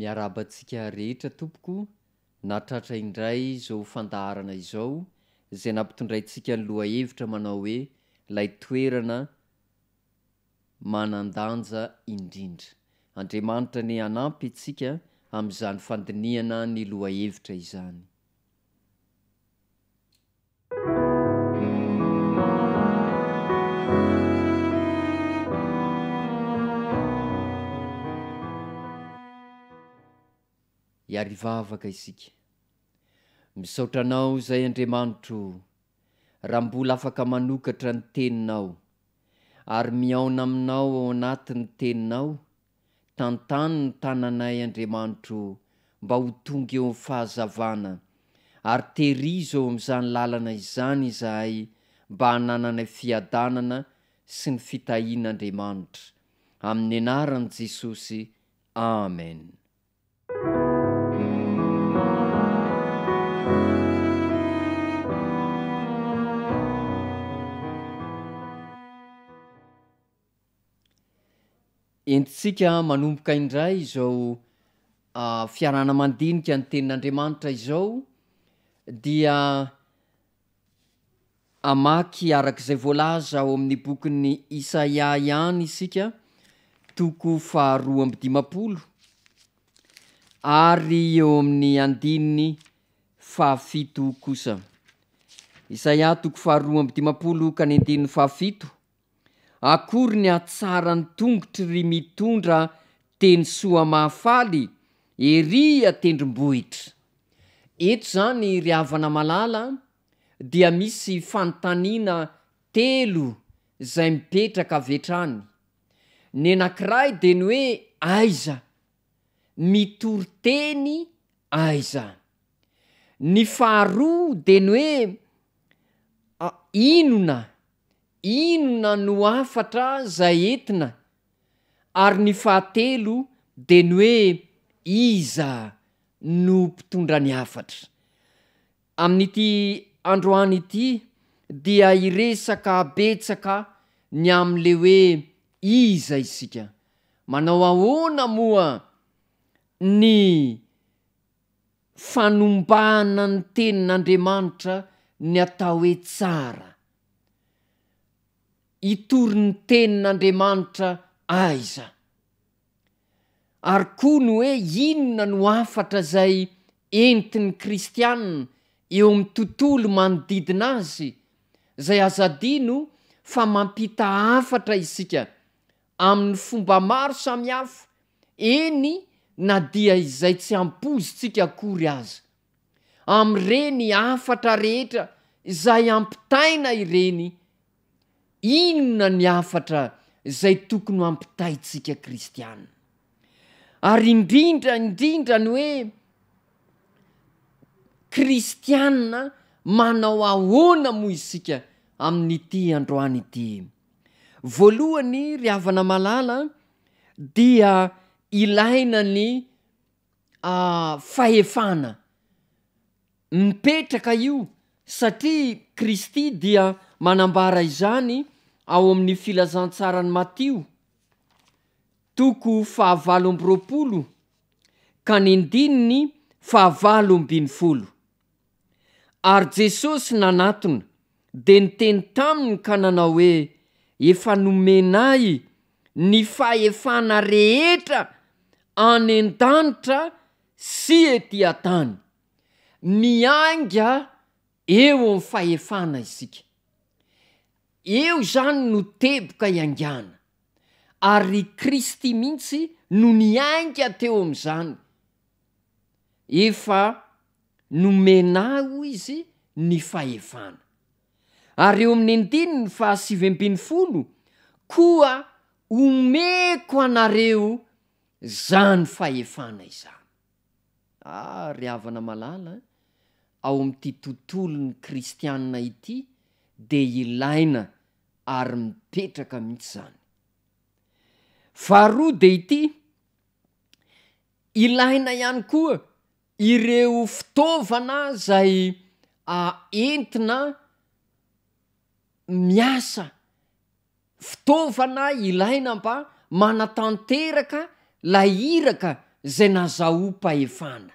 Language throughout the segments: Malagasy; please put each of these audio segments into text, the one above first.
miarabantsika rehetra tompoko natratraindray zao fandaharana izao zay nampitondraintsika ny loha hevitra manao hoe lay toerana manandanja indrindra andriamanitra ny anampy ntsika amin'izany fandinihana ny loha hevitra izany iari vavaka isika misaotranao izay andriamanitro raha mbola afaka manokatra ny teninao ary miaona aminao ao anatinyny teninao tantany ny tananay andriamanitro mba ho tonga eo amn'ny fahazavana ary terizo eo ami'izany lalana izany izahay mba hanananay fiadanana sy ny fitahian'andriamanitra amin'ny anaran' jesosy amen entitsika manomboka indray zao ah, fiarana mandinika ny tenin'andriamanitra izao dia amaky arak'izay voalaza ao amin'ny bokin'ny isaia ihany isika toko faharoa ambi dimapolo ary eo amin'ny andinny fahafito kosa isaia toko faharoa ambidimapolo ka ny andin'ny fahafito akory ny atsara ny tongotry ry mitondra teny soa mahafaly eri atendrom-bohitra eto zany ry avana malala dia misy fanotaniana telo zay mipetraka avetrany ny nankiray de ny oe aiza mitory teny aiza ny faharoa de ny hoe inona inona no afatra zay entina ary ny fahatelo de ny oe iza no mpitondra ny afatra amin'n'ity androany ity dia iresaka abetsaka ny amin'n'le hoe iza isika manao ahoana moa ny fanombana ny tenin'andriamanitra ny atao hoe tsara itory ny tenin'andriamanitra aiza ary koa ny hoe inona no afatra zay entiny kristianna eo amn'ny tontolo manodidina azy zay azadia no fa mampita afatra isika amin'ny fomba maro samy hafo eny na dia izay tsy ampozytsika akory azy am''ireny afatra rehetra zay ampitaina ireny inona ny afatra zay tokony h ampitaytsika kristianna ary indrindra indrindra ny hoe kristianna manao ahoana moa isika amin'nyti androany ity voalohany ry havana malala dia ilaina ny ah, fahefana mipetraka io satria kristy dia manambara izany ao amin'ny filazantsarany matio toko fahavalo ambyroapolo ka ny endininy fahavalo mbi'ny folo ary jesosy nanatona de ny teny taminy ka nanao hoe efa nomenay ny fahefana rehetra any en-danitra sy etiantany mianga eo am'ny fahefana isika eo zany no teboka iangana ary kristy mihitsy no ny ainga teo am'izany efa nomenaho izy ny fahefana ary eo amin'ny endininy fa asivembin'ny folo koa omeko anareo zany fahefana izanyah ry avana malala eh? ao am'ty tontolo ny kristianna ity de ilaina ary mipetraka mihitsy zany vaharoa de ity ilaina ihany koa ireo fitaovana zay entina miasa fitaovana ilaina mba manatanteraka la iraka zay nazahoampahefana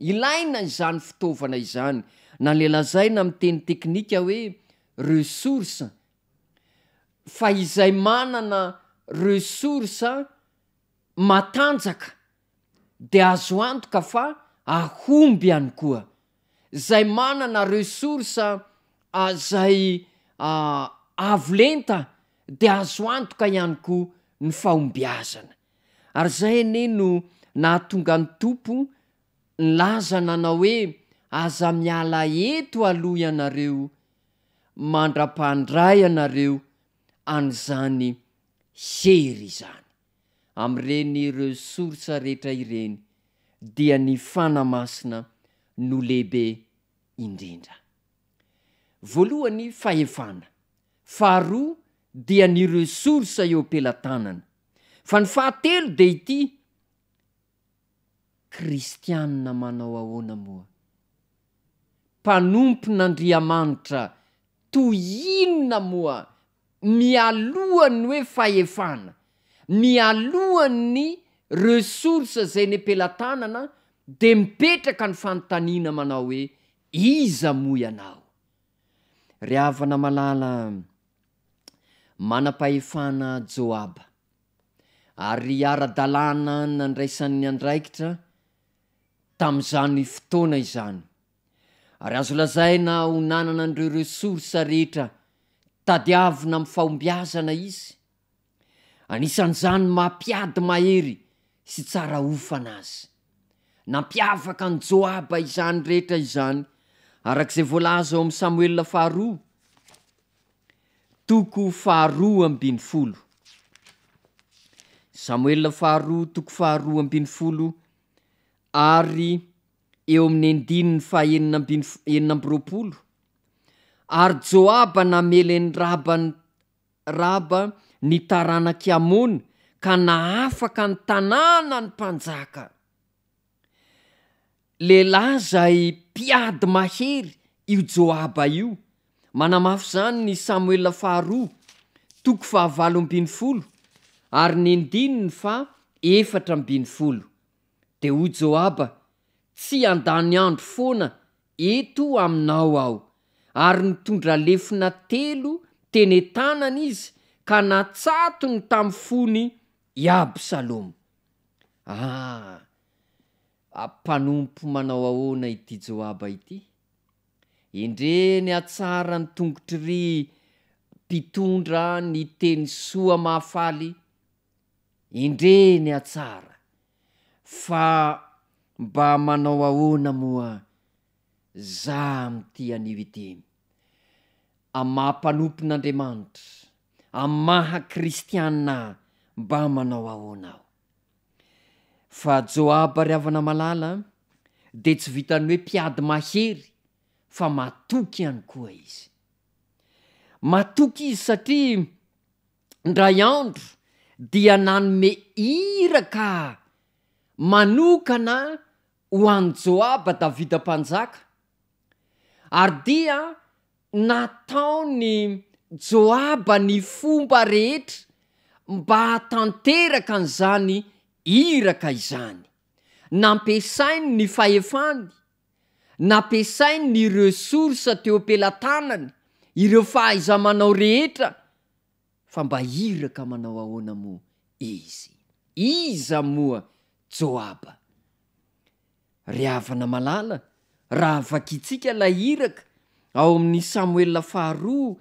ilaina izany fitaovana izany na lela zai na am teny teknika hoe resourse fa izay manana resorse matanjaka de azo antoka fa ahomby ihany koa zay manana resorse ah, zay ah, avo lenta de azo antoka ihany koa ny fahombiazana ary zay ane no nahatongany tompo ny laza nanao hoe aza miala eto aloha ianareo mandra-pandray anareo an'izany sery izany am'reny resorsa rehetra ireny dia ny fana masina no lehibe indrindra voalohany fahefana faharoa dia ny resoursa eo ampela tanana fa ny faatelo de ity kristianna manao ahoana moa mpanompo na andriamanitra tohinona moa mialohan ny hoe fahefana mialohan ny ressourse zay nypelatanana de mipetraka ny fanontaniana manao hoe iza moa ianao ry havana malala manam-pahefana joaba ary iara-dalàna nandraisan'ny andraikitra tami'izany fotoana izany ary azo lazai na ho nanana anireo resorsa rehetra tadiavina amy faombiazana izy anisan'izany mampiady mahery sy tsara ofana azy nampiavaka ny joaba izany rehetra izany arak'izay voalaza o am'ny samoelafaharoa toko faharoa ambiny folo samoel lafaharoa toko faharoa ambiny folo ary eo amin'ny endininy fa enina mbiny- eninambyroapolo ary joaba namelan'ny rabany raba ny taranakiamony ka na afaka ny tanàna ny mpanjaka lehilahy zay piady mahery io joaba io manamafy zany ny samoelafaharoa toko fahavalo ambin'ny folo ary ny endinina fa efatra mbiny folo de hoy joaba tsy andany andro foana eto aminao aho ary ny tondra lefona telo teny tanana izy ka natsatony tamn'y fony i absalômo aha ampanompo manao ahoana ity joaba ity endreny atsara ny tongotrory mpitondra ny teny soa maafaly endreny atsara fa mba manao ahoana moa za amty anioidemy am'mahampanompon'andriamanitra a maha kristiana mba manao ahoana aho fa joab ari avana malala de tsy vitany hoe mpiady mahery fa matoky ihany koa izy matoky izy satria ndra iandro dia nanome iraka manokana ho any joaba davida m-panjaka ary dia nataony joaba ny fomba rehetra mba tanteraka an'izany iraka izany nampisain ny fahefany nampisain ny resorsa teo apelatanany ireo fahaiza manao rehetra fa mba iraka manao ahoana moa izy iza moa jôaba ryhavana malala raha avakitsika lay hiraka ao amin'ny samoelafaharoa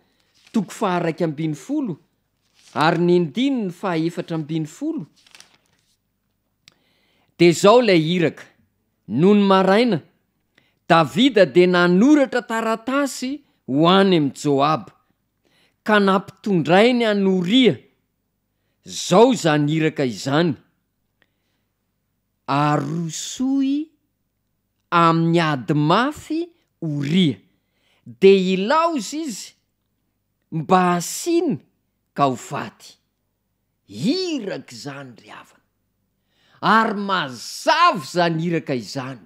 toko faharaiky ambin'ny folo ary ny endiny ny fahaefatra ambin'ny folo de zaho lay hiraka no ny maraina davida de nanoratra taratasy hoany am' jôaba ka nampitondrainy anoria zaho zany iraka izany arosoy amin'ny ady mafy oria de ilaozy izy mba asiny ka ho faty irak' zany ry avana ary mazavy zany iraka izany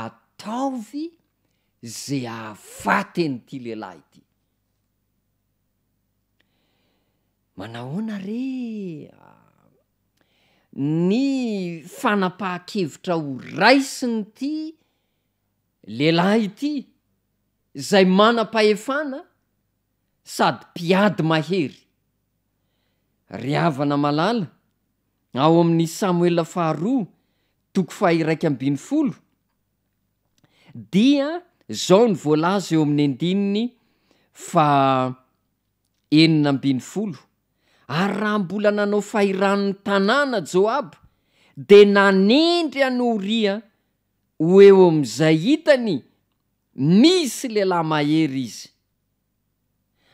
ataovy ze afatyn'ity lehilahy ity manaohoana re ny fanapaha-kevitra ho raisiny ity lehilahy ity zay manam-pahefana sady mpiady mahery ry avana malala ao amin'ny samoel faharoa toko fahiraika ambin'ny folo dia zao ny voalaza eo amin'ny andininy fa enina ambin'ny folo ary raha mbola nanao fahiranon'ny tanàna jôaba de nanendry any oria ho eo am'izay hitany misy lehilahy mahery izy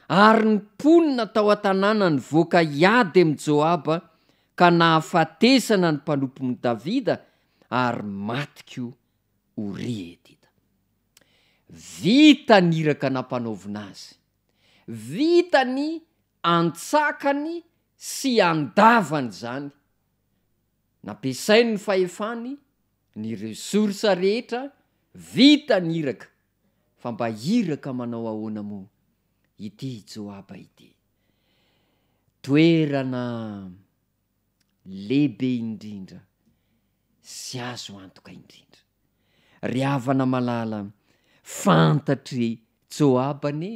ary ny ponina tao a-tanàna ny voaka iady am'n jôaba ka nahafatesana ny mpanomponny davida ary matiko oria edita vita ny iraka nampanaovina azy vitany antsakany sy andavany zany nampisai ny fahefaany ny resorsa rehetra vita ny iraka fa mba hiraka manao ahoana moa ity joaba ite toerana lehibe indrindra sy azo antoka indrindra ryhavana malala fantatry joabane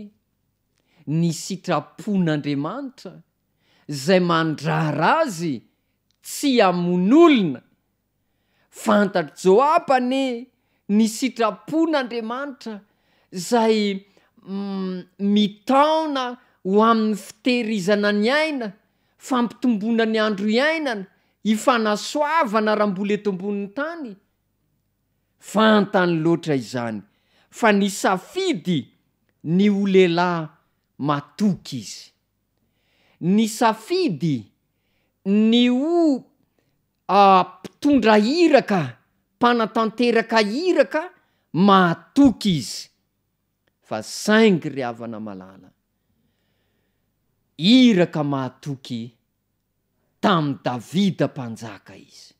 ny sitrapon'andriamanitra zay mandrara azy tsy amon'olona fantatr' joabane ny sitrapon'andriamanitra zaym mm, mitaona ho amin'ny fitehirizana ny aina fampitombona ny andro iainana ifanasoavana raha mbole tomboniny tany fantany loatra izany fa ny safidy ny ho lelahy matoky izy ny safidy ny o mpitondra iraka mpanatanteraka iraka matoky izy fa saing ryhavana malala iraka matoky tami'ny davida mpanjaka izy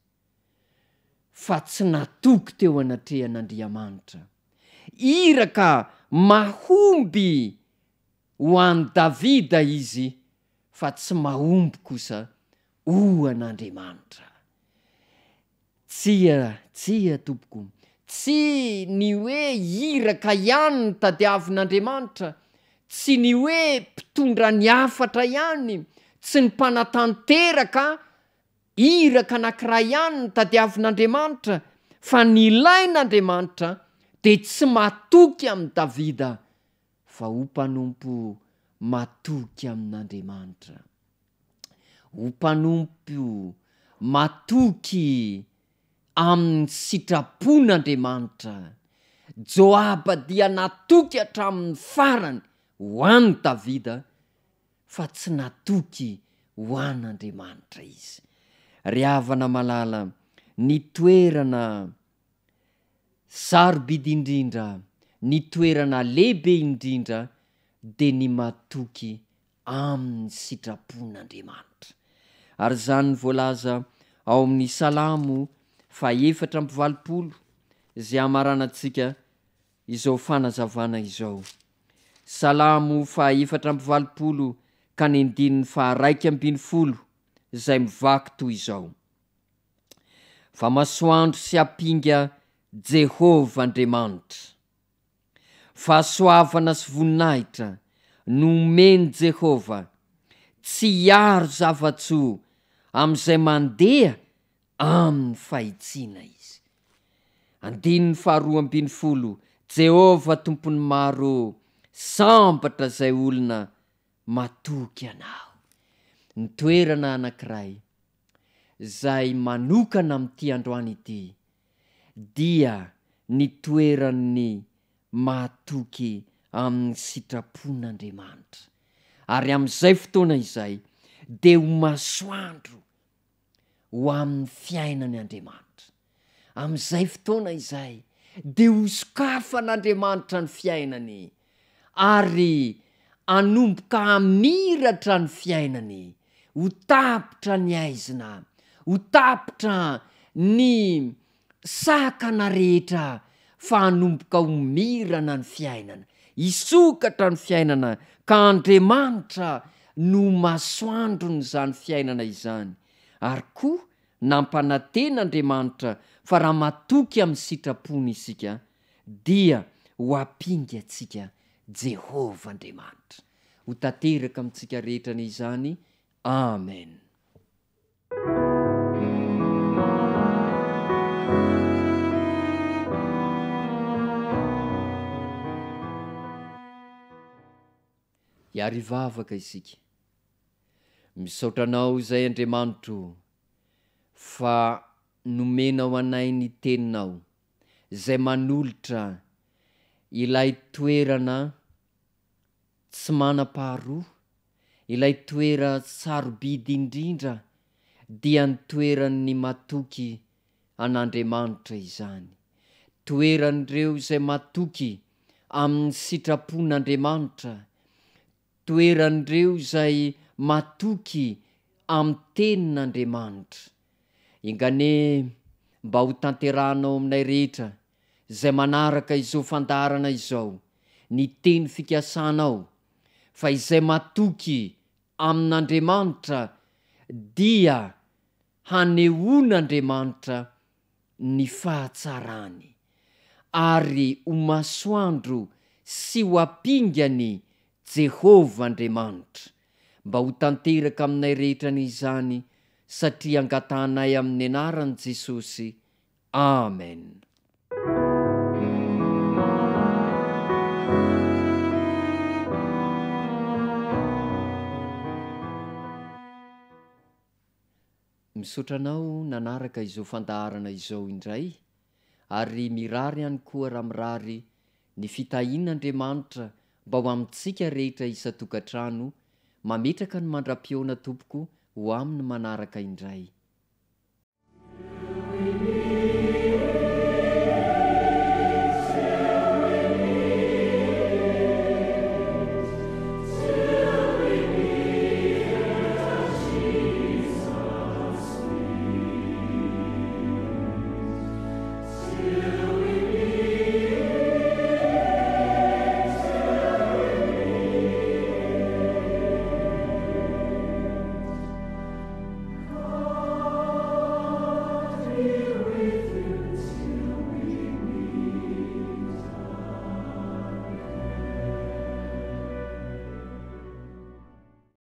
fa tsy natoky teo anatrehan'andriamanitra iraka mahomby ho any davida izy fa tsy mahomby kosa oan'andriamanitra tsya tsia toboko tsy ny hoe iraka ihany ny tadiavin'andriamanitra tsy ny hoe mpitondra ny afatra ihany tsy ny mpanatanteraka iraka nankira ihany ny tadiavin'andriamanitra fa ny ilain'andriamanitra de tsy matoky amin'y davida fa ho mpanompo matoky amin'andriamanitra ho mpanompo matoky amin'ny sitrapon'andriamanitra joaba dia natoky hatramin'ny farany ho an'ny davida fa tsy natoky ho an'andriamanitra izy ryhavana malala ny toerana zarobidiindrindra ny toerana lehibe indrindra de ny matoky amin'ny sitrapon'andriamanitra ary zany ny voalaza ao amin'ny salamo faefatra ampivalopolo zay amaranatsika izao fanazavana izao salamo faefatra mpivalopolo ka ny ndininy fa raiky ambin'ny folo zay mivaky toy izao fa masoandro sy ampinga jehova andriamanitra fahasoavana sy voninahitra nomeny jehovah tsy iaro zavatsoa amin'izay mandeha amin'ny fahitsiana izy andini'ny faharoa ambin'ny folo jehovah tompony maro sambatra zay olona matoky anaho ny toerana anankiray zay manokana ami'yity androany ity dia ny toeran'ny mahatoky amin'ny sitraponn'andriamanitra ary amin'izay fotoana izay de ho masoandro ho amin'ny fiainany andriamanitra amn'izay fotoana izay de ho sokafan'andriamanitra ny fiainany ary anomboka aniratra ny fiainany ho tapitra ny aizina ho tapitra ny sakana rehetra fa anomboka homirana ny fiainana isokatra ny fiainana ka andriamanitra no masoandrony zany fiainana izany ary koa na mpanatenaandriamanitra fa raha matoky amin'ny sitrapony isika dia ho ampingy atsika jehova andriamanitra ho tateraka amintsika rehetrana izany amen iari vavaka isika misaotranao zay andriamanitro fa nomenao anay ny teninao zay manolotra ilay toerana tsy manampaharoa ilay toera sarobidy indrindra dia ny toera ny matoky an'andriamanitra izany toerany ireo zay matoky amin'ny sitrapon'andriamanitra toeran'ireo zay matoky ami'ny tenin'andriamanitra ingane mba ho tanterahanao aminay rehetra zay manaraka izao fandarana izao ny teny fikasanao fa izay matoky amin'andriamanitra dia hanehoan'andriamanitra ny fahatsarany ary ho masoandro sy ho ampingany jehova andriamanitra mba ho tanteraka aminay rehetran'izany satria angatahnay amin'ny anaran' jesosy amen misotranao nanaraka izao fandaharana izao indray ary mirary ihany koa raha mirary ny fitahianaandriamanitra mba ho amintsika rehetra isa tokantrano mametraka ny mandra-pioana tompoko ho amin'ny manaraka indray